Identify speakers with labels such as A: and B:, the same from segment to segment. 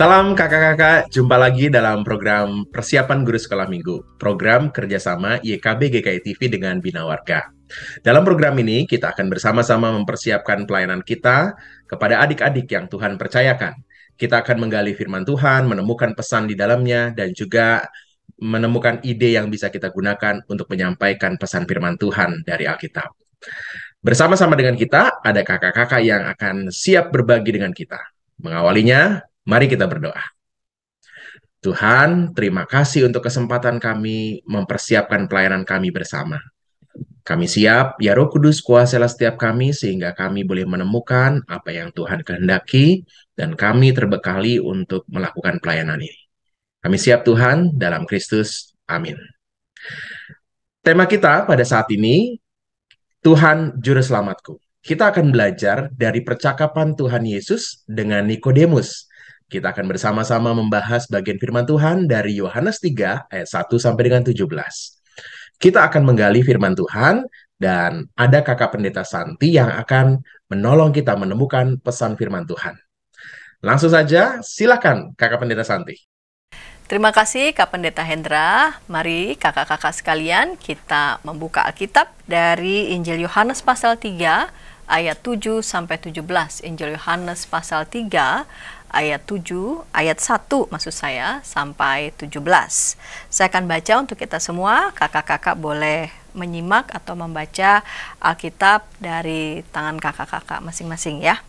A: Salam kakak-kakak, jumpa lagi dalam program Persiapan Guru Sekolah Minggu, program kerjasama YKB e GKI TV dengan Bina Warga. Dalam program ini, kita akan bersama-sama mempersiapkan pelayanan kita kepada adik-adik yang Tuhan percayakan. Kita akan menggali firman Tuhan, menemukan pesan di dalamnya, dan juga menemukan ide yang bisa kita gunakan untuk menyampaikan pesan firman Tuhan dari Alkitab. Bersama-sama dengan kita, ada kakak-kakak yang akan siap berbagi dengan kita. Mengawalinya, Mari kita berdoa. Tuhan, terima kasih untuk kesempatan kami mempersiapkan pelayanan kami bersama. Kami siap, ya Roh Kudus kuasalah setiap kami sehingga kami boleh menemukan apa yang Tuhan kehendaki dan kami terbekali untuk melakukan pelayanan ini. Kami siap Tuhan dalam Kristus. Amin. Tema kita pada saat ini, Tuhan Juru Selamatku. Kita akan belajar dari percakapan Tuhan Yesus dengan Nikodemus kita akan bersama-sama membahas bagian firman Tuhan dari Yohanes 3 ayat 1 sampai dengan 17. Kita akan menggali firman Tuhan dan ada kakak pendeta Santi yang akan menolong kita menemukan pesan firman Tuhan. Langsung saja, silakan kakak pendeta Santi.
B: Terima kasih Kak Pendeta Hendra. Mari kakak-kakak sekalian kita membuka Alkitab dari Injil Yohanes pasal 3 ayat 7 sampai 17. Injil Yohanes pasal 3 ayat 7, ayat 1 maksud saya sampai 17. Saya akan baca untuk kita semua, kakak-kakak boleh menyimak atau membaca Alkitab dari tangan kakak-kakak masing-masing ya.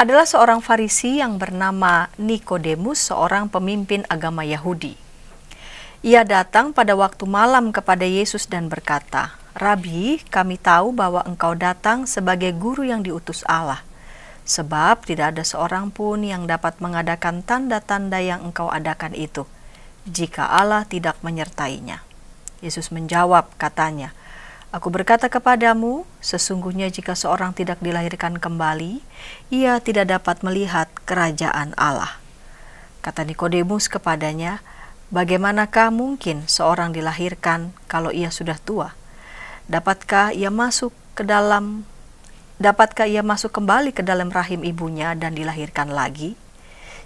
B: Adalah seorang Farisi yang bernama Nikodemus, seorang pemimpin agama Yahudi. Ia datang pada waktu malam kepada Yesus dan berkata, "Rabi, kami tahu bahwa engkau datang sebagai guru yang diutus Allah." sebab tidak ada seorang pun yang dapat mengadakan tanda-tanda yang engkau adakan itu, jika Allah tidak menyertainya. Yesus menjawab, katanya, Aku berkata kepadamu, sesungguhnya jika seorang tidak dilahirkan kembali, ia tidak dapat melihat kerajaan Allah. Kata Nikodemus kepadanya, Bagaimanakah mungkin seorang dilahirkan kalau ia sudah tua? Dapatkah ia masuk ke dalam dapatkah ia masuk kembali ke dalam rahim ibunya dan dilahirkan lagi?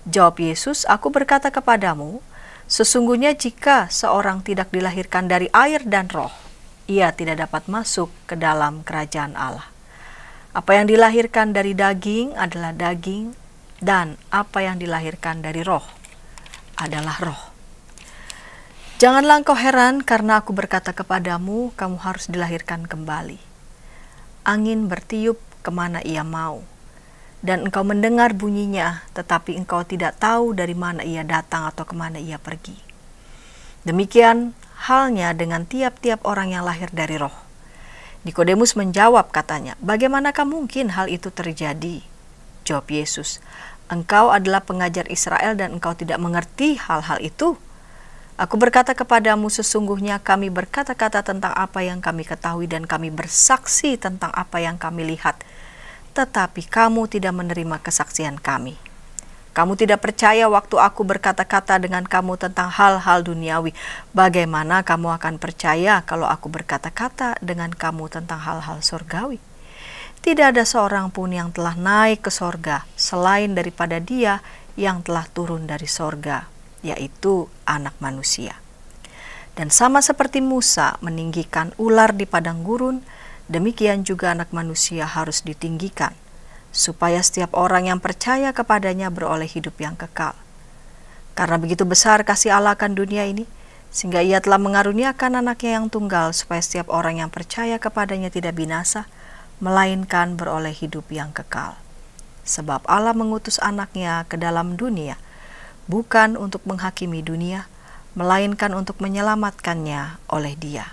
B: Jawab Yesus, aku berkata kepadamu, sesungguhnya jika seorang tidak dilahirkan dari air dan roh, ia tidak dapat masuk ke dalam kerajaan Allah. Apa yang dilahirkan dari daging adalah daging, dan apa yang dilahirkan dari roh adalah roh. Janganlah engkau heran karena aku berkata kepadamu, kamu harus dilahirkan kembali angin bertiup kemana ia mau. Dan engkau mendengar bunyinya, tetapi engkau tidak tahu dari mana ia datang atau kemana ia pergi. Demikian halnya dengan tiap-tiap orang yang lahir dari roh. Nikodemus menjawab katanya, bagaimanakah mungkin hal itu terjadi? Jawab Yesus, engkau adalah pengajar Israel dan engkau tidak mengerti hal-hal itu? Aku berkata kepadamu sesungguhnya kami berkata-kata tentang apa yang kami ketahui dan kami bersaksi tentang apa yang kami lihat. Tetapi kamu tidak menerima kesaksian kami. Kamu tidak percaya waktu aku berkata-kata dengan kamu tentang hal-hal duniawi. Bagaimana kamu akan percaya kalau aku berkata-kata dengan kamu tentang hal-hal surgawi? Tidak ada seorang pun yang telah naik ke sorga selain daripada dia yang telah turun dari sorga, yaitu anak manusia. Dan sama seperti Musa meninggikan ular di padang gurun, demikian juga anak manusia harus ditinggikan, supaya setiap orang yang percaya kepadanya beroleh hidup yang kekal. Karena begitu besar kasih Allah akan dunia ini, sehingga ia telah mengaruniakan anaknya yang tunggal supaya setiap orang yang percaya kepadanya tidak binasa, melainkan beroleh hidup yang kekal. Sebab Allah mengutus anaknya ke dalam dunia bukan untuk menghakimi dunia, melainkan untuk menyelamatkannya oleh Dia.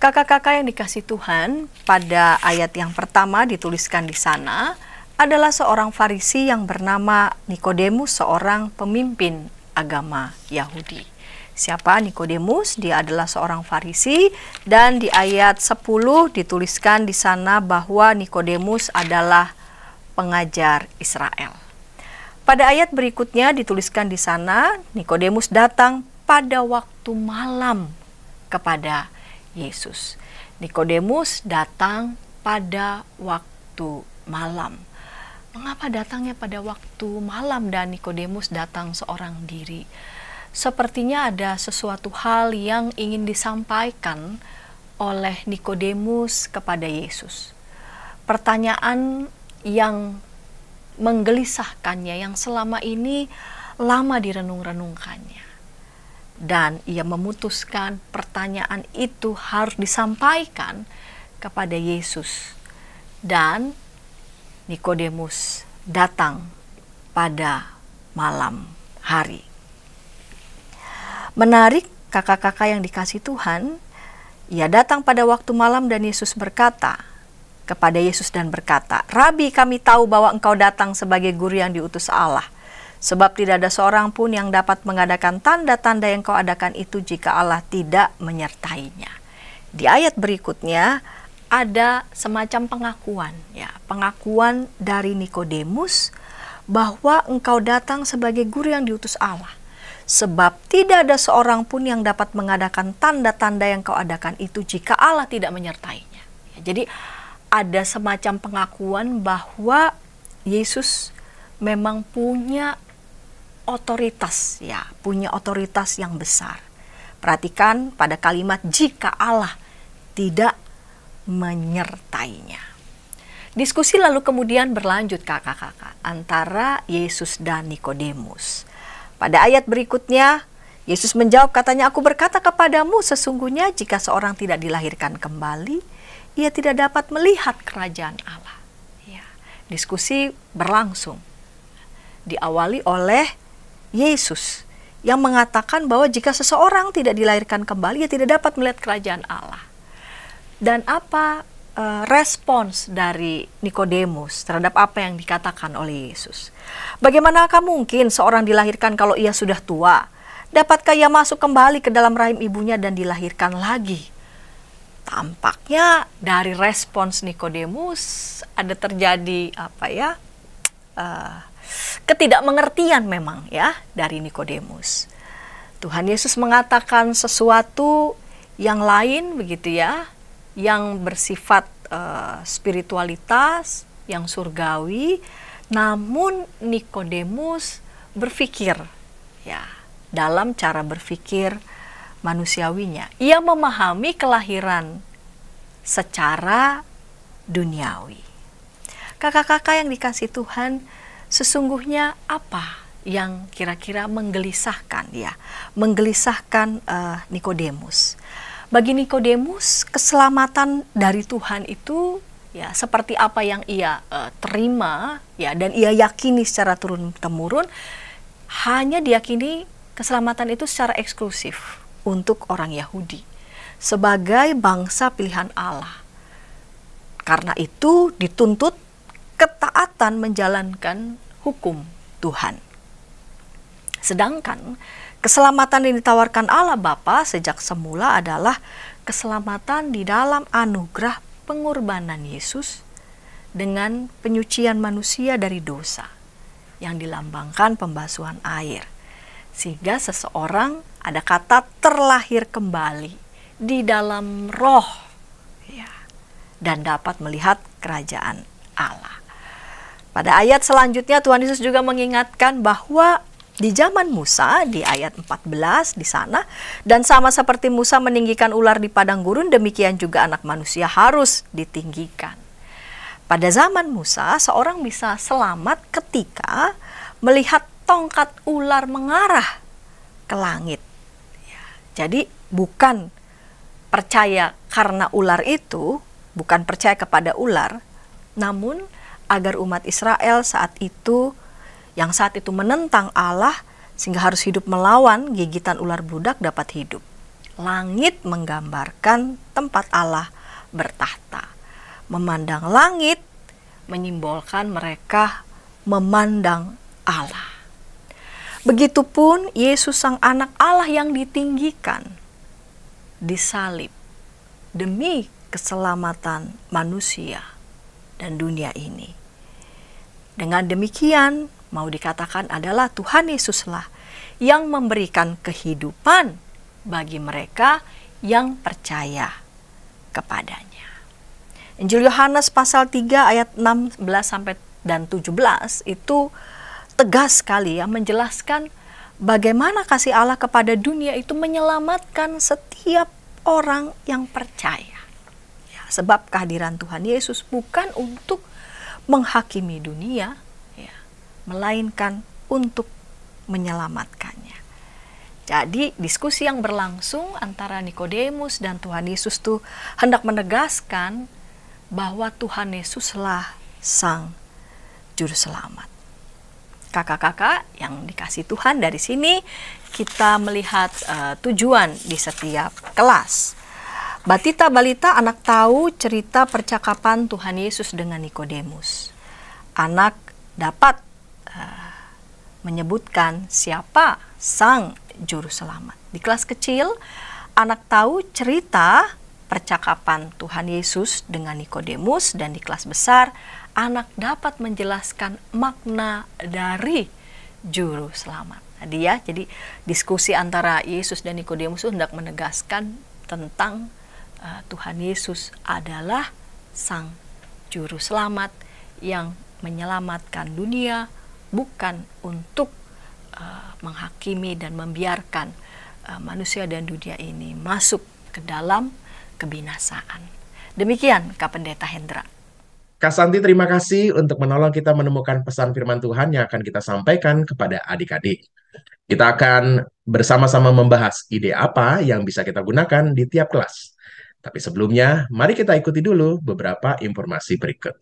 B: Kakak-kakak yang dikasih Tuhan, pada ayat yang pertama dituliskan di sana adalah seorang Farisi yang bernama Nikodemus, seorang pemimpin agama Yahudi. Siapa Nikodemus? Dia adalah seorang Farisi dan di ayat 10 dituliskan di sana bahwa Nikodemus adalah pengajar Israel. Pada ayat berikutnya dituliskan di sana, Nikodemus datang pada waktu malam kepada Yesus. Nikodemus datang pada waktu malam. Mengapa datangnya pada waktu malam dan Nikodemus datang seorang diri? Sepertinya ada sesuatu hal yang ingin disampaikan oleh Nikodemus kepada Yesus. Pertanyaan yang menggelisahkannya yang selama ini lama direnung-renungkannya. Dan ia memutuskan pertanyaan itu harus disampaikan kepada Yesus. Dan Nikodemus datang pada malam hari. Menarik kakak-kakak yang dikasih Tuhan, ia datang pada waktu malam dan Yesus berkata, kepada Yesus dan berkata, "Rabi, kami tahu bahwa engkau datang sebagai guru yang diutus Allah." Sebab tidak ada seorang pun yang dapat mengadakan tanda-tanda yang kau adakan itu jika Allah tidak menyertainya. Di ayat berikutnya ada semacam pengakuan ya, pengakuan dari Nikodemus bahwa engkau datang sebagai guru yang diutus Allah. Sebab tidak ada seorang pun yang dapat mengadakan tanda-tanda yang kau adakan itu jika Allah tidak menyertainya. Ya, jadi ada semacam pengakuan bahwa Yesus memang punya otoritas ya, punya otoritas yang besar. Perhatikan pada kalimat jika Allah tidak menyertainya. Diskusi lalu kemudian berlanjut kakak-kakak antara Yesus dan Nikodemus. Pada ayat berikutnya Yesus menjawab katanya, aku berkata kepadamu sesungguhnya jika seorang tidak dilahirkan kembali, ia tidak dapat melihat kerajaan Allah. Ya. Diskusi berlangsung. Diawali oleh Yesus yang mengatakan bahwa jika seseorang tidak dilahirkan kembali, ia tidak dapat melihat kerajaan Allah. Dan apa e, respons dari Nikodemus terhadap apa yang dikatakan oleh Yesus. Bagaimanakah mungkin seorang dilahirkan kalau ia sudah tua? dapatkah ia masuk kembali ke dalam rahim ibunya dan dilahirkan lagi? Tampaknya dari respons Nikodemus ada terjadi apa ya? Uh, ketidakmengertian memang ya dari Nikodemus. Tuhan Yesus mengatakan sesuatu yang lain begitu ya, yang bersifat uh, spiritualitas, yang surgawi, namun Nikodemus berpikir ya dalam cara berpikir manusiawinya. Ia memahami kelahiran secara duniawi. Kakak-kakak yang dikasih Tuhan, sesungguhnya apa yang kira-kira menggelisahkan ya, menggelisahkan uh, Nikodemus. Bagi Nikodemus, keselamatan dari Tuhan itu ya seperti apa yang ia uh, terima ya dan ia yakini secara turun temurun hanya diyakini keselamatan itu secara eksklusif untuk orang Yahudi sebagai bangsa pilihan Allah. Karena itu dituntut ketaatan menjalankan hukum Tuhan. Sedangkan keselamatan yang ditawarkan Allah Bapa sejak semula adalah keselamatan di dalam anugerah pengorbanan Yesus dengan penyucian manusia dari dosa yang dilambangkan pembasuhan air sehingga seseorang ada kata terlahir kembali di dalam roh ya, dan dapat melihat kerajaan Allah. Pada ayat selanjutnya Tuhan Yesus juga mengingatkan bahwa di zaman Musa di ayat 14 di sana dan sama seperti Musa meninggikan ular di padang gurun demikian juga anak manusia harus ditinggikan. Pada zaman Musa seorang bisa selamat ketika melihat tongkat ular mengarah ke langit. Ya, jadi bukan percaya karena ular itu, bukan percaya kepada ular, namun agar umat Israel saat itu yang saat itu menentang Allah sehingga harus hidup melawan gigitan ular budak dapat hidup. Langit menggambarkan tempat Allah bertahta. Memandang langit menyimbolkan mereka memandang Allah. Begitupun Yesus sang anak Allah yang ditinggikan disalib demi keselamatan manusia dan dunia ini. Dengan demikian, mau dikatakan adalah Tuhan Yesuslah yang memberikan kehidupan bagi mereka yang percaya kepadanya. Injil Yohanes pasal 3 ayat 16 sampai dan 17 itu tegas sekali ya menjelaskan bagaimana kasih Allah kepada dunia itu menyelamatkan setiap orang yang percaya. Ya, sebab kehadiran Tuhan Yesus bukan untuk menghakimi dunia, ya, melainkan untuk menyelamatkannya. Jadi diskusi yang berlangsung antara Nikodemus dan Tuhan Yesus tuh hendak menegaskan bahwa Tuhan Yesuslah sang juru selamat kakak-kakak yang dikasih Tuhan dari sini kita melihat uh, tujuan di setiap kelas. Batita balita anak tahu cerita percakapan Tuhan Yesus dengan Nikodemus. Anak dapat uh, menyebutkan siapa sang juru selamat. Di kelas kecil anak tahu cerita percakapan Tuhan Yesus dengan Nikodemus dan di kelas besar anak dapat menjelaskan makna dari juru selamat. Tadi nah, ya, jadi diskusi antara Yesus dan Nikodemus hendak menegaskan tentang uh, Tuhan Yesus adalah sang juru selamat yang menyelamatkan dunia bukan untuk uh, menghakimi dan membiarkan uh, manusia dan dunia ini masuk ke dalam kebinasaan. Demikian Kapendeta Hendra.
A: Kak Santi, terima kasih untuk menolong kita menemukan pesan firman Tuhan yang akan kita sampaikan kepada adik-adik. Kita akan bersama-sama membahas ide apa yang bisa kita gunakan di tiap kelas. Tapi sebelumnya, mari kita ikuti dulu beberapa informasi berikut.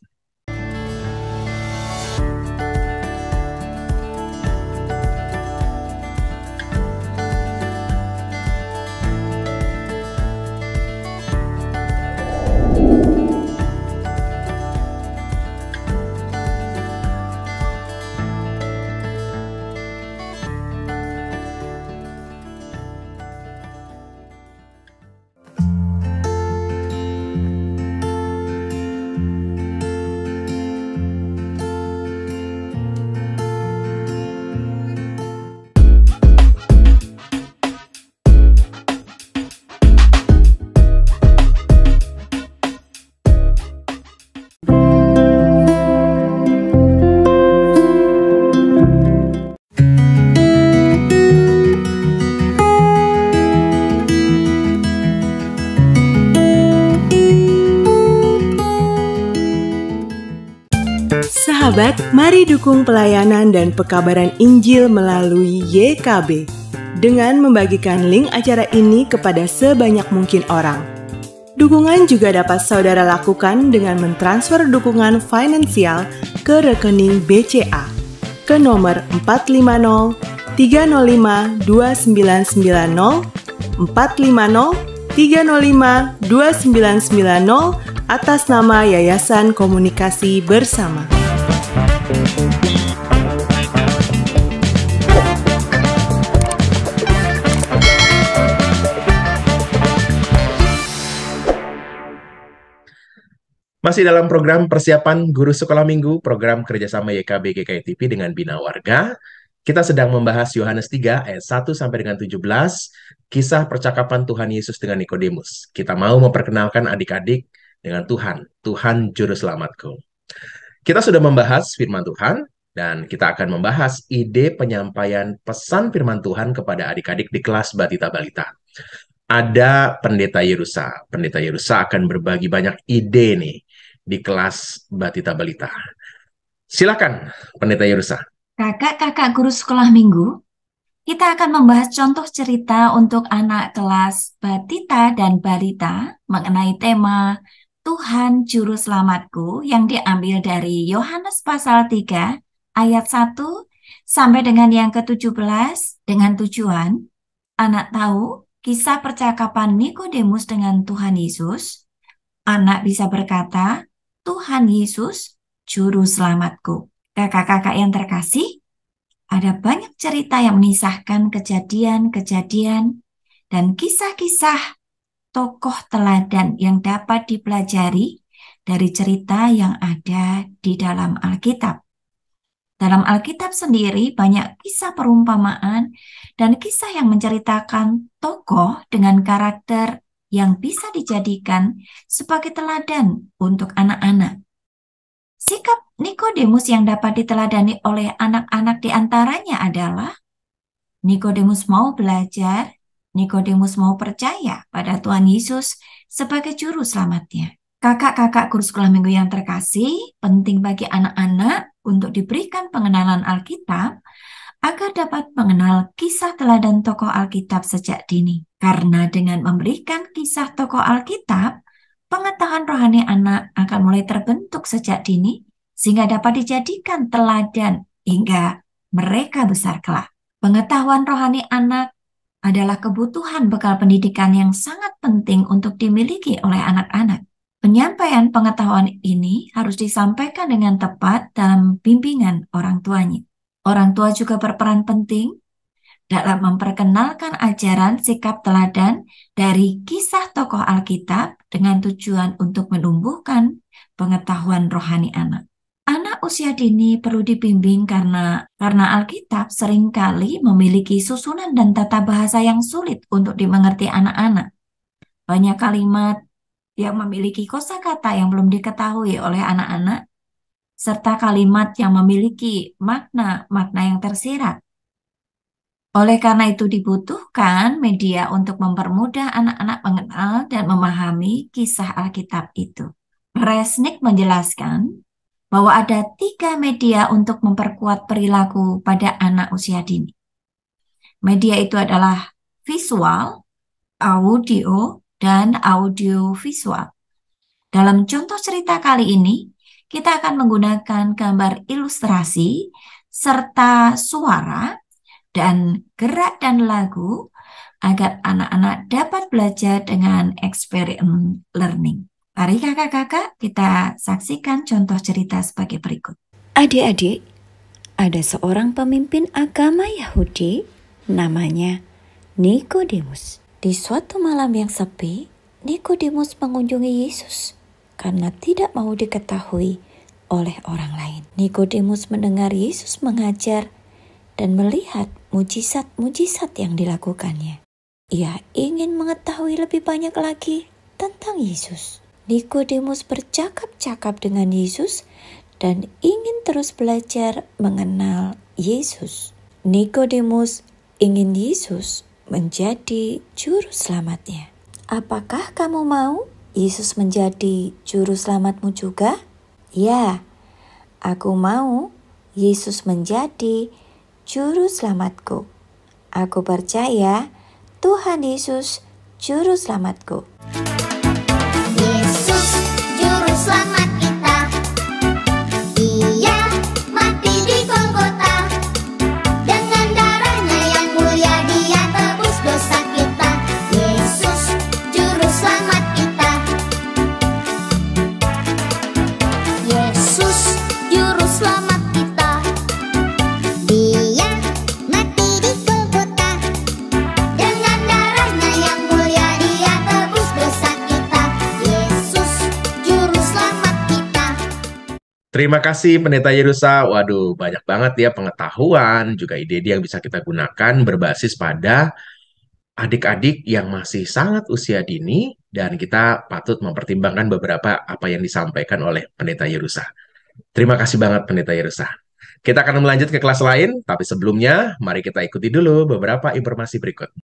C: Mari dukung pelayanan dan pekabaran Injil melalui YKB dengan membagikan link acara ini kepada sebanyak mungkin orang. Dukungan juga dapat saudara lakukan dengan mentransfer dukungan finansial ke rekening BCA ke nomor 450 305 2990 450 305 2990 atas nama Yayasan Komunikasi Bersama.
A: Masih dalam program persiapan guru sekolah minggu, program kerjasama YKB GKI TV dengan Bina Warga. Kita sedang membahas Yohanes 3 ayat 1 sampai dengan 17, kisah percakapan Tuhan Yesus dengan Nikodemus. Kita mau memperkenalkan adik-adik dengan Tuhan, Tuhan Juru Selamatku. Kita sudah membahas firman Tuhan, dan kita akan membahas ide penyampaian pesan firman Tuhan kepada adik-adik di kelas Batita Balita. Ada pendeta Yerusa. Pendeta Yerusa akan berbagi banyak ide nih di kelas Batita Balita. Silakan, Pendeta Yerusa.
D: Kakak-kakak guru sekolah minggu, kita akan membahas contoh cerita untuk anak kelas Batita dan Balita mengenai tema Tuhan Juru Selamatku yang diambil dari Yohanes pasal 3 ayat 1 sampai dengan yang ke-17 dengan tujuan anak tahu kisah percakapan Nikodemus dengan Tuhan Yesus. Anak bisa berkata, Tuhan Yesus, Juru Selamatku. Kakak-kakak yang terkasih, ada banyak cerita yang menisahkan kejadian-kejadian dan kisah-kisah tokoh teladan yang dapat dipelajari dari cerita yang ada di dalam Alkitab. Dalam Alkitab sendiri banyak kisah perumpamaan dan kisah yang menceritakan tokoh dengan karakter yang bisa dijadikan sebagai teladan untuk anak-anak. Sikap Nikodemus yang dapat diteladani oleh anak-anak di antaranya adalah Nikodemus mau belajar, Nikodemus mau percaya pada Tuhan Yesus sebagai juru selamatnya. Kakak-kakak guru sekolah minggu yang terkasih, penting bagi anak-anak untuk diberikan pengenalan Alkitab agar dapat mengenal kisah teladan tokoh Alkitab sejak dini. Karena dengan memberikan kisah tokoh Alkitab, pengetahuan rohani anak akan mulai terbentuk sejak dini sehingga dapat dijadikan teladan hingga mereka besar kelak. Pengetahuan rohani anak adalah kebutuhan bekal pendidikan yang sangat penting untuk dimiliki oleh anak-anak. Penyampaian pengetahuan ini harus disampaikan dengan tepat dalam bimbingan orang tuanya. Orang tua juga berperan penting dalam memperkenalkan ajaran sikap teladan dari kisah tokoh Alkitab dengan tujuan untuk menumbuhkan pengetahuan rohani anak. Anak usia dini perlu dibimbing karena karena Alkitab seringkali memiliki susunan dan tata bahasa yang sulit untuk dimengerti anak-anak. Banyak kalimat yang memiliki kosakata yang belum diketahui oleh anak-anak serta kalimat yang memiliki makna-makna yang tersirat oleh karena itu dibutuhkan media untuk mempermudah anak-anak mengenal dan memahami kisah Alkitab itu. Resnick menjelaskan bahwa ada tiga media untuk memperkuat perilaku pada anak usia dini. Media itu adalah visual, audio, dan audiovisual. Dalam contoh cerita kali ini, kita akan menggunakan gambar ilustrasi serta suara dan gerak dan lagu agar anak-anak dapat belajar dengan experience learning. Mari kakak-kakak kita saksikan contoh cerita sebagai berikut. Adik-adik, ada seorang pemimpin agama Yahudi namanya Nikodemus. Di suatu malam yang sepi, Nikodemus mengunjungi Yesus karena tidak mau diketahui oleh orang lain. Nikodemus mendengar Yesus mengajar dan melihat mujizat-mujizat yang dilakukannya. Ia ingin mengetahui lebih banyak lagi tentang Yesus. Nikodemus bercakap-cakap dengan Yesus dan ingin terus belajar mengenal Yesus. Nikodemus ingin Yesus menjadi juru selamatnya. Apakah kamu mau Yesus menjadi juru selamatmu juga? Ya, aku mau Yesus menjadi Juru Selamatku. Aku percaya Tuhan Yesus, Juru Selamatku.
A: Terima kasih Pendeta Yerusa. Waduh, banyak banget ya pengetahuan, juga ide-ide yang bisa kita gunakan berbasis pada adik-adik yang masih sangat usia dini dan kita patut mempertimbangkan beberapa apa yang disampaikan oleh Pendeta Yerusa. Terima kasih banget Pendeta Yerusa. Kita akan melanjut ke kelas lain, tapi sebelumnya mari kita ikuti dulu beberapa informasi berikut.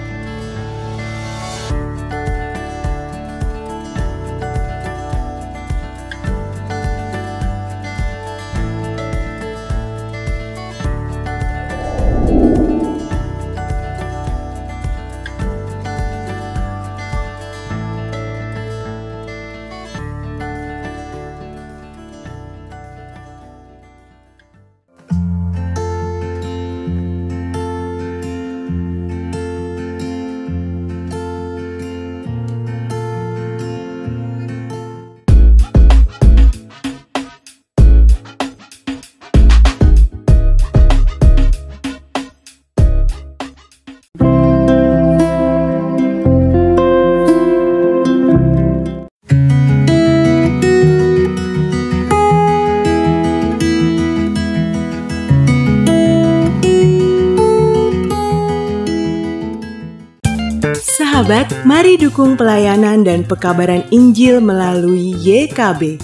C: Mari dukung pelayanan dan pekabaran Injil melalui YKB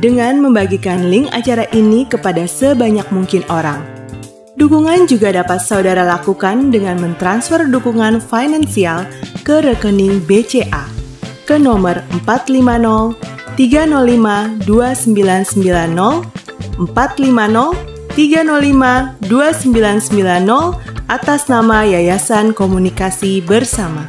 C: dengan membagikan link acara ini kepada sebanyak mungkin orang. Dukungan juga dapat saudara lakukan dengan mentransfer dukungan finansial ke rekening BCA ke nomor 450 305 450 305 2990 atas nama Yayasan Komunikasi Bersama.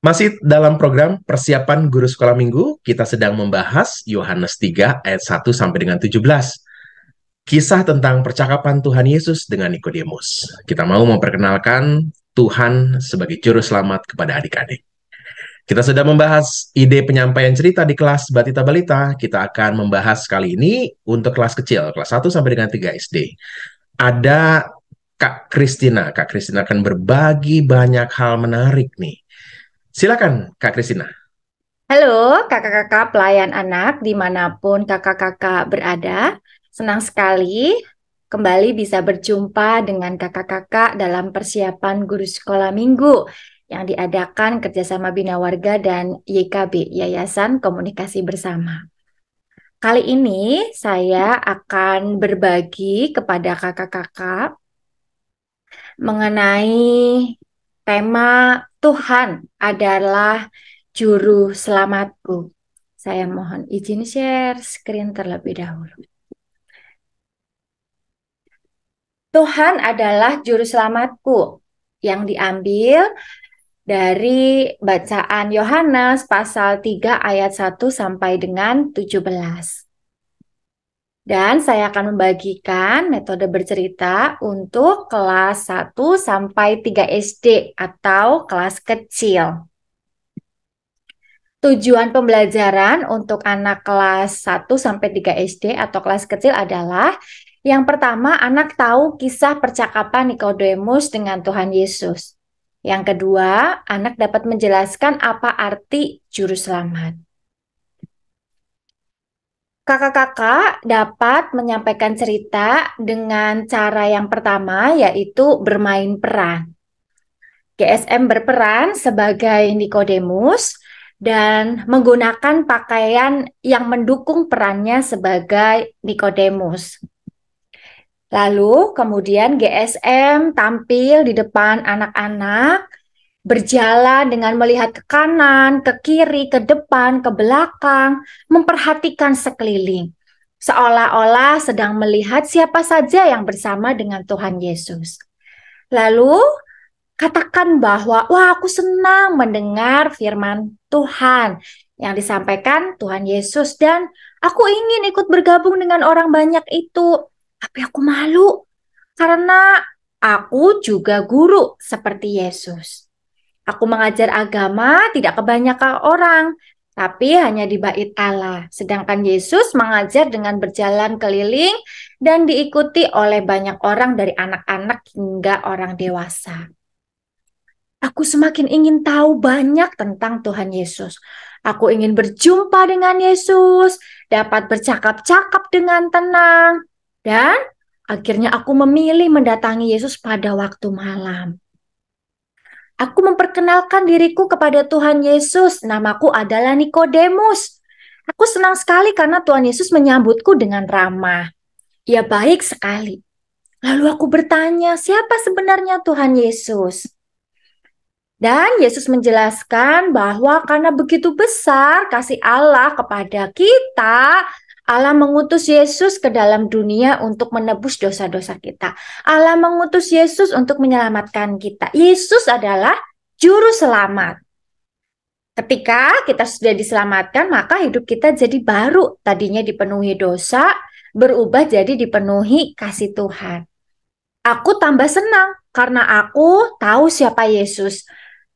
A: Masih dalam program persiapan guru sekolah minggu, kita sedang membahas Yohanes 3 ayat 1 sampai dengan 17. Kisah tentang percakapan Tuhan Yesus dengan Nikodemus. Kita mau memperkenalkan Tuhan sebagai juru selamat kepada adik-adik. Kita sedang membahas ide penyampaian cerita di kelas Batita Balita. Kita akan membahas kali ini untuk kelas kecil, kelas 1 sampai dengan 3 SD. Ada Kak Kristina. Kak Kristina akan berbagi banyak hal menarik nih Silakan Kak Kristina.
E: Halo kakak-kakak pelayan anak dimanapun kakak-kakak berada. Senang sekali kembali bisa berjumpa dengan kakak-kakak dalam persiapan guru sekolah minggu yang diadakan kerjasama Bina Warga dan YKB, Yayasan Komunikasi Bersama. Kali ini saya akan berbagi kepada kakak-kakak mengenai tema Tuhan adalah juru selamatku. Saya mohon izin share screen terlebih dahulu. Tuhan adalah juru selamatku yang diambil dari bacaan Yohanes pasal 3 ayat 1 sampai dengan 17. Dan saya akan membagikan metode bercerita untuk kelas 1 sampai 3 SD atau kelas kecil. Tujuan pembelajaran untuk anak kelas 1 sampai 3 SD atau kelas kecil adalah yang pertama, anak tahu kisah percakapan Nikodemus dengan Tuhan Yesus. Yang kedua, anak dapat menjelaskan apa arti juru selamat. Kakak-kakak dapat menyampaikan cerita dengan cara yang pertama yaitu bermain peran. GSM berperan sebagai Nikodemus dan menggunakan pakaian yang mendukung perannya sebagai Nikodemus. Lalu kemudian GSM tampil di depan anak-anak berjalan dengan melihat ke kanan, ke kiri, ke depan, ke belakang, memperhatikan sekeliling, seolah-olah sedang melihat siapa saja yang bersama dengan Tuhan Yesus. Lalu katakan bahwa, "Wah, aku senang mendengar firman Tuhan yang disampaikan Tuhan Yesus, dan aku ingin ikut bergabung dengan orang banyak itu, tapi aku malu karena..." Aku juga guru seperti Yesus. Aku mengajar agama tidak kebanyakan orang, tapi hanya di bait Allah. Sedangkan Yesus mengajar dengan berjalan keliling dan diikuti oleh banyak orang dari anak-anak hingga orang dewasa. Aku semakin ingin tahu banyak tentang Tuhan Yesus. Aku ingin berjumpa dengan Yesus, dapat bercakap-cakap dengan tenang, dan akhirnya aku memilih mendatangi Yesus pada waktu malam. Aku memperkenalkan diriku kepada Tuhan Yesus. Namaku adalah Nikodemus. Aku senang sekali karena Tuhan Yesus menyambutku dengan ramah. Ya baik sekali. Lalu aku bertanya, siapa sebenarnya Tuhan Yesus? Dan Yesus menjelaskan bahwa karena begitu besar kasih Allah kepada kita, Allah mengutus Yesus ke dalam dunia untuk menebus dosa-dosa kita. Allah mengutus Yesus untuk menyelamatkan kita. Yesus adalah juru selamat. Ketika kita sudah diselamatkan, maka hidup kita jadi baru. Tadinya dipenuhi dosa, berubah jadi dipenuhi kasih Tuhan. Aku tambah senang karena aku tahu siapa Yesus.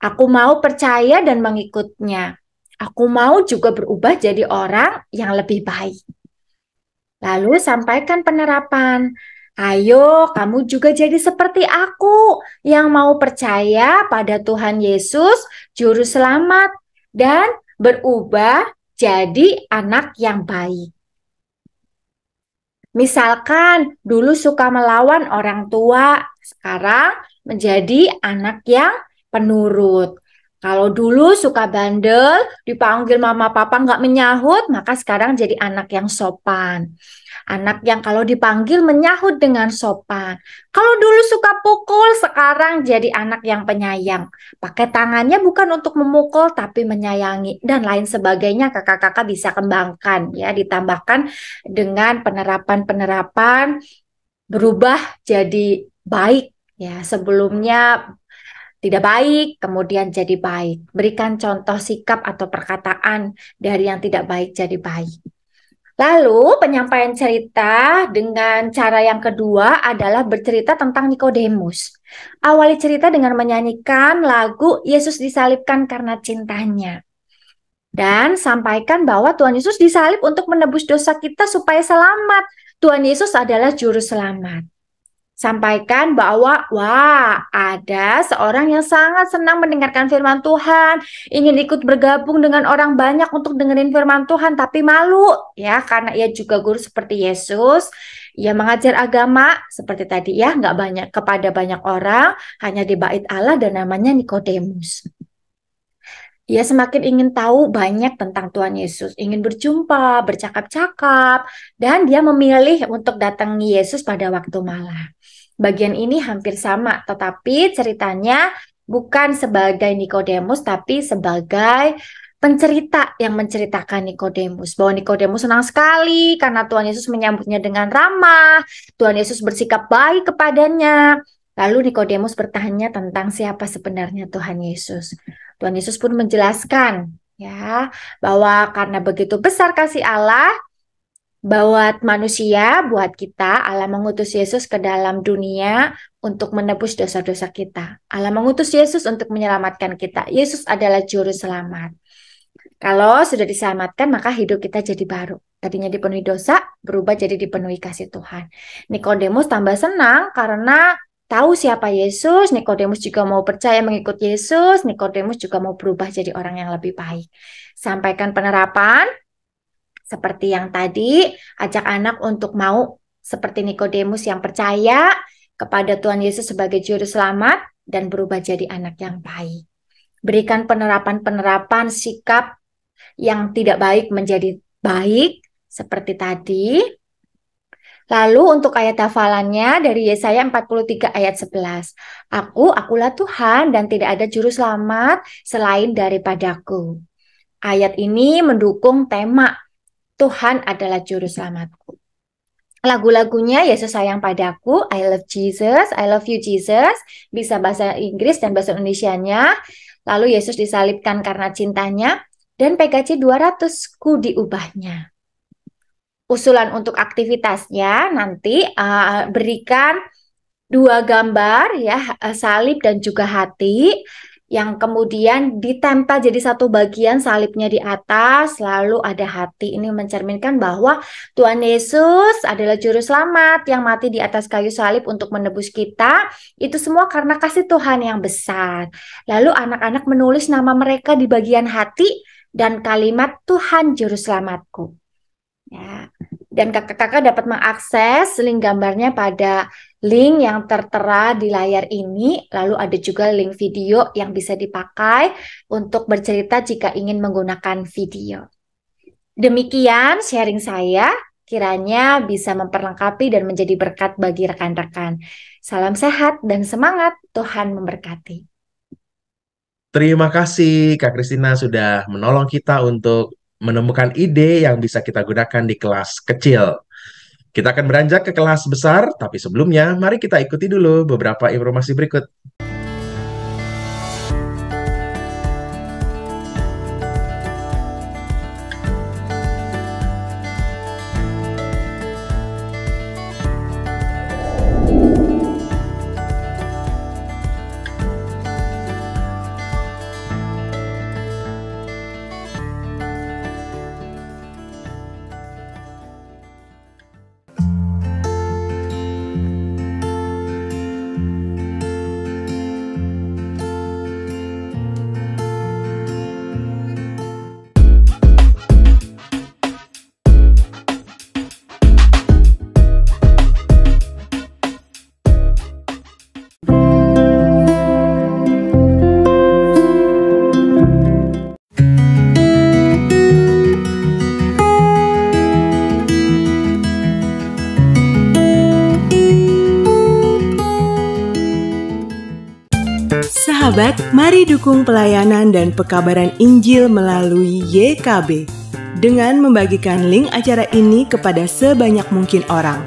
E: Aku mau percaya dan mengikutnya. Aku mau juga berubah jadi orang yang lebih baik. Lalu sampaikan penerapan. Ayo, kamu juga jadi seperti aku yang mau percaya pada Tuhan Yesus, Juru Selamat, dan berubah jadi anak yang baik. Misalkan dulu suka melawan orang tua, sekarang menjadi anak yang penurut. Kalau dulu suka bandel, dipanggil mama papa nggak menyahut, maka sekarang jadi anak yang sopan. Anak yang kalau dipanggil menyahut dengan sopan. Kalau dulu suka pukul, sekarang jadi anak yang penyayang. Pakai tangannya bukan untuk memukul, tapi menyayangi. Dan lain sebagainya kakak-kakak bisa kembangkan ya, ditambahkan dengan penerapan-penerapan berubah jadi baik ya sebelumnya tidak baik, kemudian jadi baik. Berikan contoh sikap atau perkataan dari yang tidak baik jadi baik. Lalu penyampaian cerita dengan cara yang kedua adalah bercerita tentang Nikodemus. Awali cerita dengan menyanyikan lagu Yesus disalibkan karena cintanya. Dan sampaikan bahwa Tuhan Yesus disalib untuk menebus dosa kita supaya selamat. Tuhan Yesus adalah juru selamat sampaikan bahwa wah ada seorang yang sangat senang mendengarkan firman Tuhan, ingin ikut bergabung dengan orang banyak untuk dengerin firman Tuhan tapi malu ya karena ia juga guru seperti Yesus, ia mengajar agama seperti tadi ya nggak banyak kepada banyak orang, hanya di bait Allah dan namanya Nikodemus. Ia semakin ingin tahu banyak tentang Tuhan Yesus, ingin berjumpa, bercakap-cakap, dan dia memilih untuk datangi Yesus pada waktu malam. Bagian ini hampir sama, tetapi ceritanya bukan sebagai Nikodemus, tapi sebagai pencerita yang menceritakan Nikodemus bahwa Nikodemus senang sekali karena Tuhan Yesus menyambutnya dengan ramah, Tuhan Yesus bersikap baik kepadanya. Lalu Nikodemus bertanya tentang siapa sebenarnya Tuhan Yesus. Tuhan Yesus pun menjelaskan ya bahwa karena begitu besar kasih Allah, buat manusia, buat kita, Allah mengutus Yesus ke dalam dunia untuk menebus dosa-dosa kita. Allah mengutus Yesus untuk menyelamatkan kita. Yesus adalah juru selamat. Kalau sudah diselamatkan, maka hidup kita jadi baru. Tadinya dipenuhi dosa, berubah jadi dipenuhi kasih Tuhan. Nikodemus tambah senang karena tahu siapa Yesus. Nikodemus juga mau percaya mengikut Yesus. Nikodemus juga mau berubah jadi orang yang lebih baik. Sampaikan penerapan, seperti yang tadi, ajak anak untuk mau seperti Nikodemus yang percaya kepada Tuhan Yesus sebagai juru selamat dan berubah jadi anak yang baik. Berikan penerapan-penerapan sikap yang tidak baik menjadi baik seperti tadi. Lalu untuk ayat hafalannya dari Yesaya 43 ayat 11. Aku, akulah Tuhan dan tidak ada juru selamat selain daripadaku. Ayat ini mendukung tema Tuhan adalah juru selamatku. Lagu-lagunya Yesus ya sayang padaku, I love Jesus, I love you Jesus, bisa bahasa Inggris dan bahasa Indonesianya. Lalu Yesus disalibkan karena cintanya dan PKC 200 ku diubahnya. Usulan untuk aktivitasnya nanti uh, berikan dua gambar ya uh, salib dan juga hati yang kemudian ditempel jadi satu bagian salibnya di atas lalu ada hati ini mencerminkan bahwa Tuhan Yesus adalah juru selamat yang mati di atas kayu salib untuk menebus kita itu semua karena kasih Tuhan yang besar lalu anak-anak menulis nama mereka di bagian hati dan kalimat Tuhan juru selamatku ya dan kakak-kakak dapat mengakses link gambarnya pada link yang tertera di layar ini, lalu ada juga link video yang bisa dipakai untuk bercerita jika ingin menggunakan video. Demikian sharing saya, kiranya bisa memperlengkapi dan menjadi berkat bagi rekan-rekan. Salam sehat dan semangat, Tuhan memberkati.
A: Terima kasih Kak Kristina sudah menolong kita untuk menemukan ide yang bisa kita gunakan di kelas kecil. Kita akan beranjak ke kelas besar, tapi sebelumnya mari kita ikuti dulu beberapa informasi berikut.
C: Mari dukung pelayanan dan pekabaran Injil melalui YKB dengan membagikan link acara ini kepada sebanyak mungkin orang.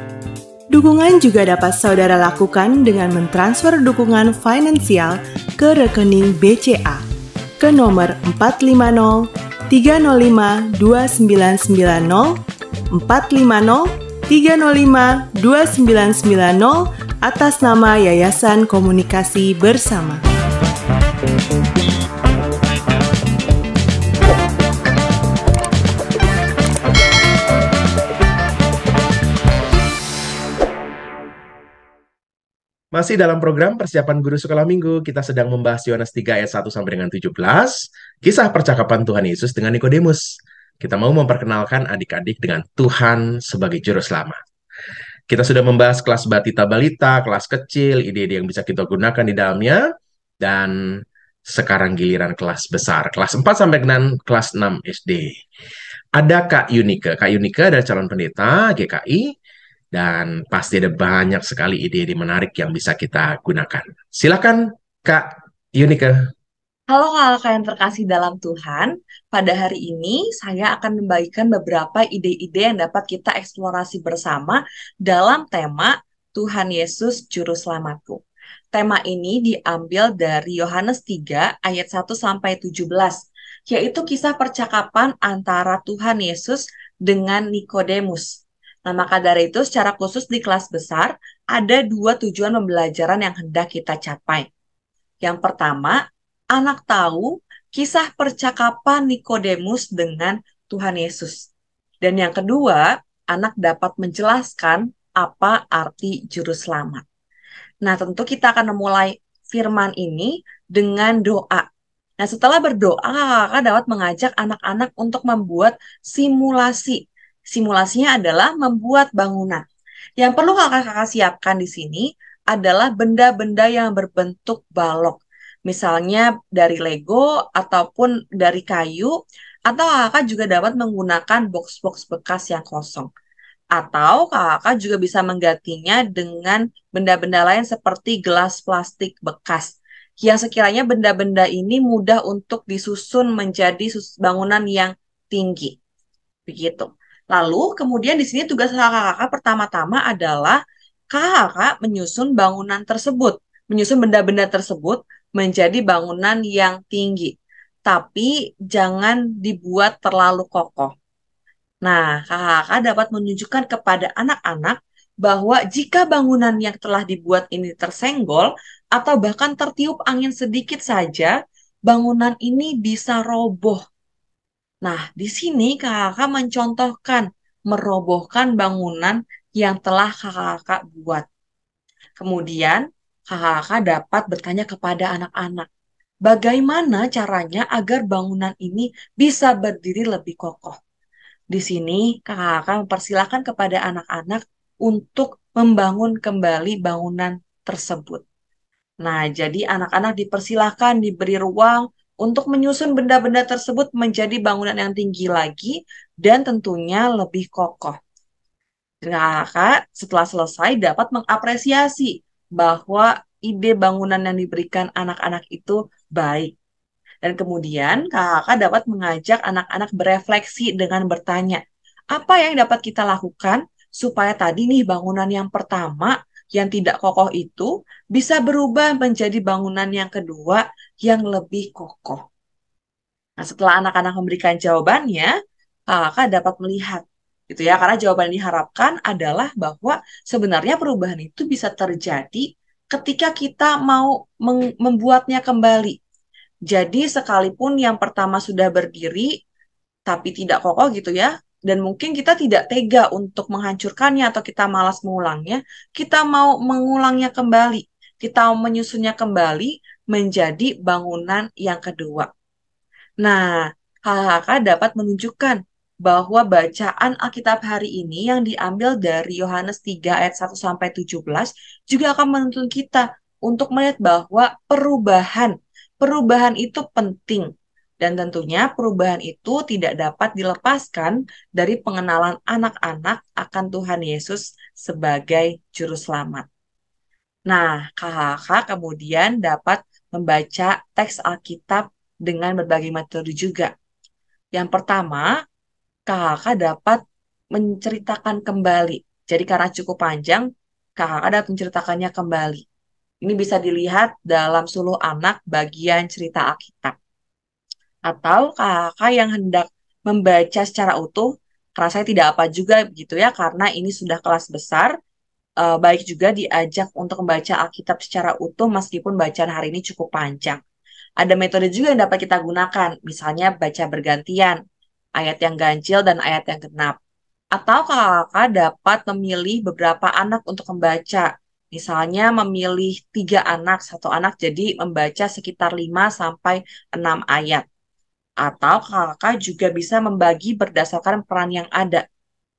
C: Dukungan juga dapat saudara lakukan dengan mentransfer dukungan finansial ke rekening BCA ke nomor 450 305 2990 450 305 2990 atas nama Yayasan Komunikasi Bersama.
A: Masih dalam program persiapan guru sekolah minggu, kita sedang membahas Yohanes 3 ayat 1 sampai dengan 17, kisah percakapan Tuhan Yesus dengan Nikodemus. Kita mau memperkenalkan adik-adik dengan Tuhan sebagai juru selamat. Kita sudah membahas kelas batita balita, kelas kecil, ide-ide yang bisa kita gunakan di dalamnya, dan sekarang giliran kelas besar, kelas 4 sampai dengan kelas 6 SD. Ada Kak Yunike. Kak Yunike adalah calon pendeta GKI dan pasti ada banyak sekali ide-ide menarik yang bisa kita gunakan. Silakan Kak Yunike.
F: Halo kakak yang terkasih dalam Tuhan, pada hari ini saya akan membagikan beberapa ide-ide yang dapat kita eksplorasi bersama dalam tema Tuhan Yesus Juru Selamatku. Tema ini diambil dari Yohanes 3 ayat 1 sampai 17, yaitu kisah percakapan antara Tuhan Yesus dengan Nikodemus Nah, maka dari itu secara khusus di kelas besar ada dua tujuan pembelajaran yang hendak kita capai. Yang pertama, anak tahu kisah percakapan Nikodemus dengan Tuhan Yesus. Dan yang kedua, anak dapat menjelaskan apa arti juru selamat. Nah, tentu kita akan memulai firman ini dengan doa. Nah, setelah berdoa, kakak dapat mengajak anak-anak untuk membuat simulasi Simulasinya adalah membuat bangunan. Yang perlu kakak-kakak siapkan di sini adalah benda-benda yang berbentuk balok. Misalnya dari Lego ataupun dari kayu, atau kakak juga dapat menggunakan box-box bekas yang kosong. Atau kakak juga bisa menggantinya dengan benda-benda lain seperti gelas plastik bekas yang sekiranya benda-benda ini mudah untuk disusun menjadi bangunan yang tinggi. Begitu. Lalu kemudian di sini tugas kakak-kakak pertama-tama adalah kakak-kakak menyusun bangunan tersebut, menyusun benda-benda tersebut menjadi bangunan yang tinggi. Tapi jangan dibuat terlalu kokoh. Nah, kakak-kakak dapat menunjukkan kepada anak-anak bahwa jika bangunan yang telah dibuat ini tersenggol atau bahkan tertiup angin sedikit saja, bangunan ini bisa roboh Nah, di sini kakak kakak mencontohkan merobohkan bangunan yang telah kakak-kakak buat. Kemudian, kakak-kakak dapat bertanya kepada anak-anak, bagaimana caranya agar bangunan ini bisa berdiri lebih kokoh? Di sini, kakak-kakak mempersilahkan kepada anak-anak untuk membangun kembali bangunan tersebut. Nah, jadi anak-anak dipersilahkan diberi ruang untuk menyusun benda-benda tersebut menjadi bangunan yang tinggi lagi dan tentunya lebih kokoh. Kakak setelah selesai dapat mengapresiasi bahwa ide bangunan yang diberikan anak-anak itu baik. Dan kemudian kakak dapat mengajak anak-anak berefleksi dengan bertanya, apa yang dapat kita lakukan supaya tadi nih bangunan yang pertama yang tidak kokoh itu bisa berubah menjadi bangunan yang kedua yang lebih kokoh. Nah, setelah anak-anak memberikan jawabannya, kakak dapat melihat gitu ya karena jawaban yang diharapkan adalah bahwa sebenarnya perubahan itu bisa terjadi ketika kita mau membuatnya kembali. Jadi sekalipun yang pertama sudah berdiri tapi tidak kokoh gitu ya, dan mungkin kita tidak tega untuk menghancurkannya atau kita malas mengulangnya, kita mau mengulangnya kembali, kita mau menyusunnya kembali menjadi bangunan yang kedua. Nah, HHK dapat menunjukkan bahwa bacaan Alkitab hari ini yang diambil dari Yohanes 3 ayat 1 sampai 17 juga akan menuntun kita untuk melihat bahwa perubahan perubahan itu penting dan tentunya perubahan itu tidak dapat dilepaskan dari pengenalan anak-anak akan Tuhan Yesus sebagai juru selamat. Nah, kakak kemudian dapat membaca teks Alkitab dengan berbagai metode juga. Yang pertama, kakak dapat menceritakan kembali. Jadi karena cukup panjang, kakak dapat menceritakannya kembali. Ini bisa dilihat dalam suluh anak bagian cerita Alkitab atau kakak yang hendak membaca secara utuh rasanya tidak apa juga gitu ya karena ini sudah kelas besar uh, baik juga diajak untuk membaca Alkitab secara utuh meskipun bacaan hari ini cukup panjang. Ada metode juga yang dapat kita gunakan, misalnya baca bergantian, ayat yang ganjil dan ayat yang genap. Atau kakak-kakak dapat memilih beberapa anak untuk membaca. Misalnya memilih tiga anak, satu anak jadi membaca sekitar lima sampai enam ayat. Atau kakak juga bisa membagi berdasarkan peran yang ada.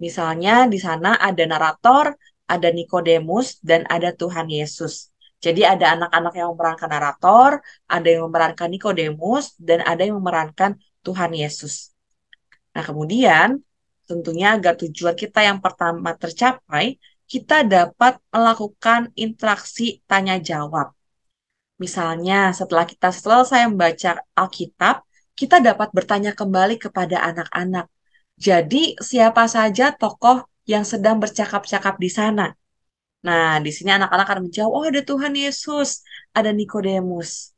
F: Misalnya di sana ada narator, ada Nikodemus, dan ada Tuhan Yesus. Jadi ada anak-anak yang memerankan narator, ada yang memerankan Nikodemus, dan ada yang memerankan Tuhan Yesus. Nah kemudian tentunya agar tujuan kita yang pertama tercapai, kita dapat melakukan interaksi tanya jawab. Misalnya, setelah kita selesai membaca Alkitab, kita dapat bertanya kembali kepada anak-anak. Jadi, siapa saja tokoh yang sedang bercakap-cakap di sana? Nah, di sini anak-anak akan menjawab, oh ada Tuhan Yesus, ada Nikodemus.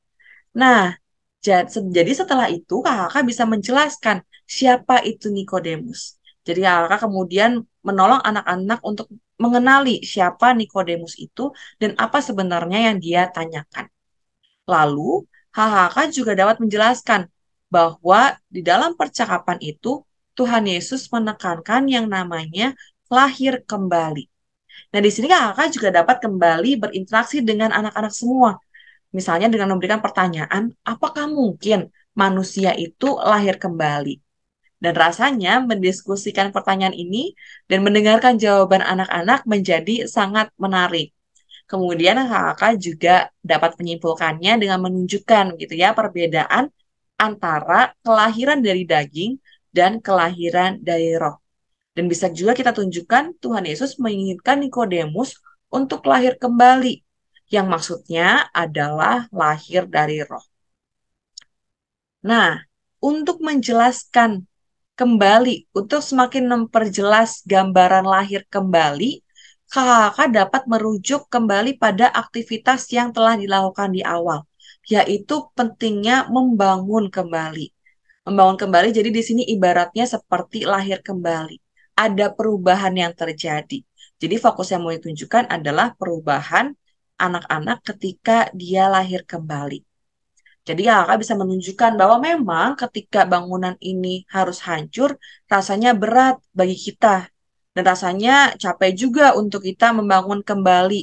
F: Nah, jadi setelah itu kakak bisa menjelaskan siapa itu Nikodemus. Jadi kakak kemudian menolong anak-anak untuk mengenali siapa Nikodemus itu dan apa sebenarnya yang dia tanyakan. Lalu, kakak juga dapat menjelaskan bahwa di dalam percakapan itu Tuhan Yesus menekankan yang namanya lahir kembali. Nah, di sini kan kakak juga dapat kembali berinteraksi dengan anak-anak semua. Misalnya dengan memberikan pertanyaan, apakah mungkin manusia itu lahir kembali? Dan rasanya mendiskusikan pertanyaan ini dan mendengarkan jawaban anak-anak menjadi sangat menarik. Kemudian kakak juga dapat menyimpulkannya dengan menunjukkan gitu ya perbedaan antara kelahiran dari daging dan kelahiran dari roh. Dan bisa juga kita tunjukkan Tuhan Yesus menginginkan Nikodemus untuk lahir kembali, yang maksudnya adalah lahir dari roh. Nah, untuk menjelaskan kembali, untuk semakin memperjelas gambaran lahir kembali, kakak dapat merujuk kembali pada aktivitas yang telah dilakukan di awal yaitu pentingnya membangun kembali. Membangun kembali, jadi di sini ibaratnya seperti lahir kembali. Ada perubahan yang terjadi. Jadi fokus yang mau ditunjukkan adalah perubahan anak-anak ketika dia lahir kembali. Jadi ya, kakak bisa menunjukkan bahwa memang ketika bangunan ini harus hancur, rasanya berat bagi kita. Dan rasanya capek juga untuk kita membangun kembali.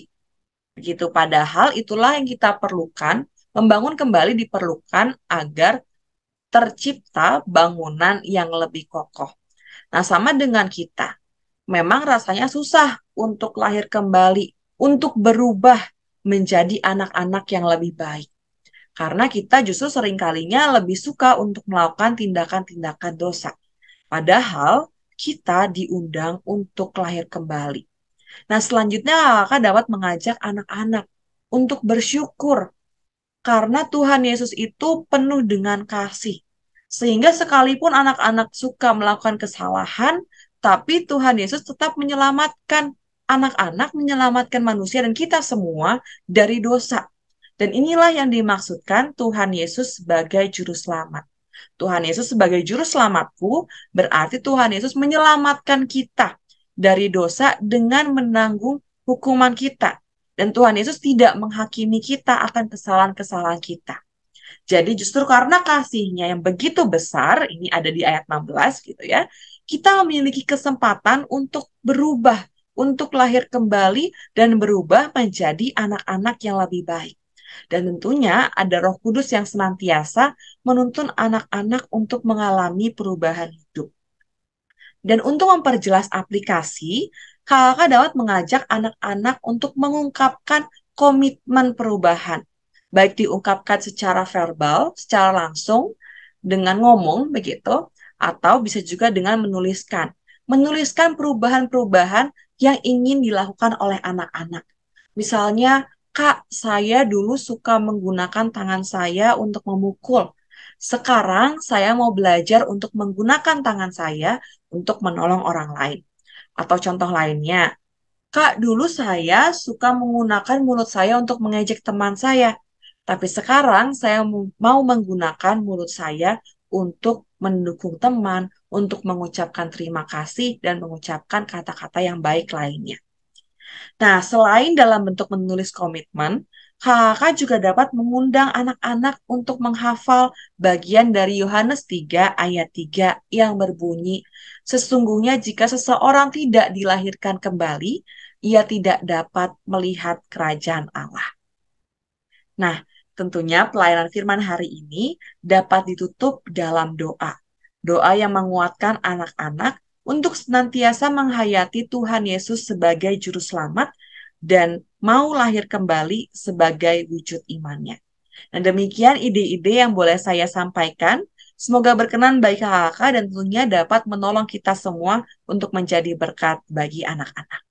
F: Begitu, padahal itulah yang kita perlukan Membangun kembali diperlukan agar tercipta bangunan yang lebih kokoh. Nah, sama dengan kita, memang rasanya susah untuk lahir kembali, untuk berubah menjadi anak-anak yang lebih baik. Karena kita justru seringkalinya lebih suka untuk melakukan tindakan-tindakan dosa. Padahal kita diundang untuk lahir kembali. Nah, selanjutnya kakak dapat mengajak anak-anak untuk bersyukur karena Tuhan Yesus itu penuh dengan kasih. Sehingga sekalipun anak-anak suka melakukan kesalahan, tapi Tuhan Yesus tetap menyelamatkan anak-anak, menyelamatkan manusia dan kita semua dari dosa. Dan inilah yang dimaksudkan Tuhan Yesus sebagai juru selamat. Tuhan Yesus sebagai juru selamatku berarti Tuhan Yesus menyelamatkan kita dari dosa dengan menanggung hukuman kita. Dan Tuhan Yesus tidak menghakimi kita akan kesalahan-kesalahan kita. Jadi justru karena kasihnya yang begitu besar, ini ada di ayat 16 gitu ya, kita memiliki kesempatan untuk berubah, untuk lahir kembali dan berubah menjadi anak-anak yang lebih baik. Dan tentunya ada roh kudus yang senantiasa menuntun anak-anak untuk mengalami perubahan hidup. Dan untuk memperjelas aplikasi, kakak dapat mengajak anak-anak untuk mengungkapkan komitmen perubahan, baik diungkapkan secara verbal, secara langsung, dengan ngomong begitu, atau bisa juga dengan menuliskan. Menuliskan perubahan-perubahan yang ingin dilakukan oleh anak-anak. Misalnya, Kak, saya dulu suka menggunakan tangan saya untuk memukul. Sekarang saya mau belajar untuk menggunakan tangan saya untuk menolong orang lain. Atau contoh lainnya, Kak, dulu saya suka menggunakan mulut saya untuk mengejek teman saya, tapi sekarang saya mau menggunakan mulut saya untuk mendukung teman, untuk mengucapkan terima kasih, dan mengucapkan kata-kata yang baik lainnya. Nah, selain dalam bentuk menulis komitmen, kakak juga dapat mengundang anak-anak untuk menghafal bagian dari Yohanes 3 ayat 3 yang berbunyi, Sesungguhnya jika seseorang tidak dilahirkan kembali, ia tidak dapat melihat kerajaan Allah. Nah, tentunya pelayanan firman hari ini dapat ditutup dalam doa. Doa yang menguatkan anak-anak untuk senantiasa menghayati Tuhan Yesus sebagai juru selamat dan mau lahir kembali sebagai wujud imannya. Dan nah, demikian ide-ide yang boleh saya sampaikan. Semoga berkenan baik kakak dan tentunya dapat menolong kita semua untuk menjadi berkat bagi anak-anak.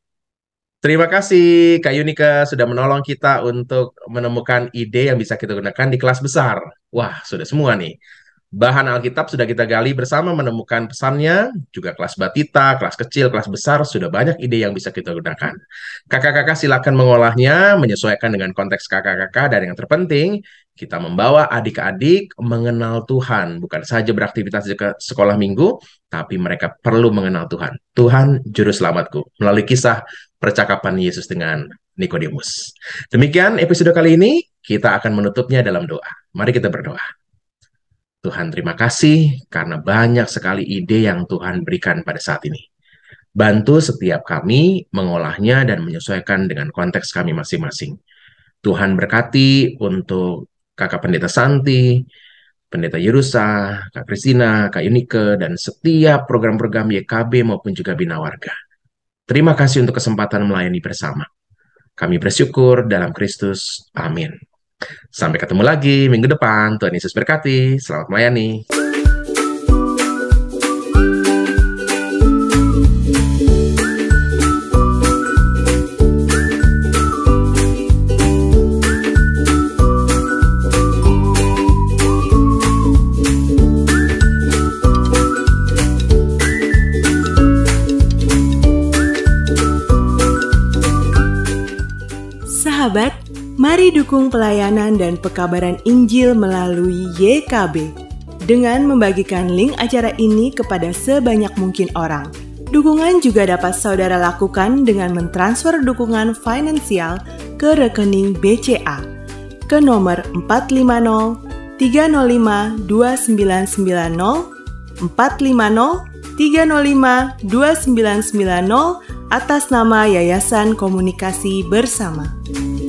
A: Terima kasih Kak Yunika sudah menolong kita untuk menemukan ide yang bisa kita gunakan di kelas besar. Wah, sudah semua nih. Bahan Alkitab sudah kita gali bersama menemukan pesannya, juga kelas batita, kelas kecil, kelas besar, sudah banyak ide yang bisa kita gunakan. Kakak-kakak silakan mengolahnya, menyesuaikan dengan konteks kakak-kakak, dan yang terpenting, kita membawa adik-adik mengenal Tuhan. Bukan saja beraktivitas di sekolah minggu, tapi mereka perlu mengenal Tuhan. Tuhan Juru Selamatku, melalui kisah percakapan Yesus dengan Nikodemus. Demikian episode kali ini, kita akan menutupnya dalam doa. Mari kita berdoa. Tuhan terima kasih karena banyak sekali ide yang Tuhan berikan pada saat ini. Bantu setiap kami mengolahnya dan menyesuaikan dengan konteks kami masing-masing. Tuhan berkati untuk kakak pendeta Santi, pendeta Yerusa, Kak Kristina, Kak Yunike, dan setiap program-program YKB maupun juga Bina Warga. Terima kasih untuk kesempatan melayani bersama. Kami bersyukur dalam Kristus. Amin. Sampai ketemu lagi minggu depan. Tuhan Yesus berkati. Selamat melayani.
C: Mari dukung pelayanan dan pekabaran Injil melalui YKB dengan membagikan link acara ini kepada sebanyak mungkin orang. Dukungan juga dapat saudara lakukan dengan mentransfer dukungan finansial ke rekening BCA ke nomor 450 305 2990 450 305 2990 atas nama Yayasan Komunikasi Bersama.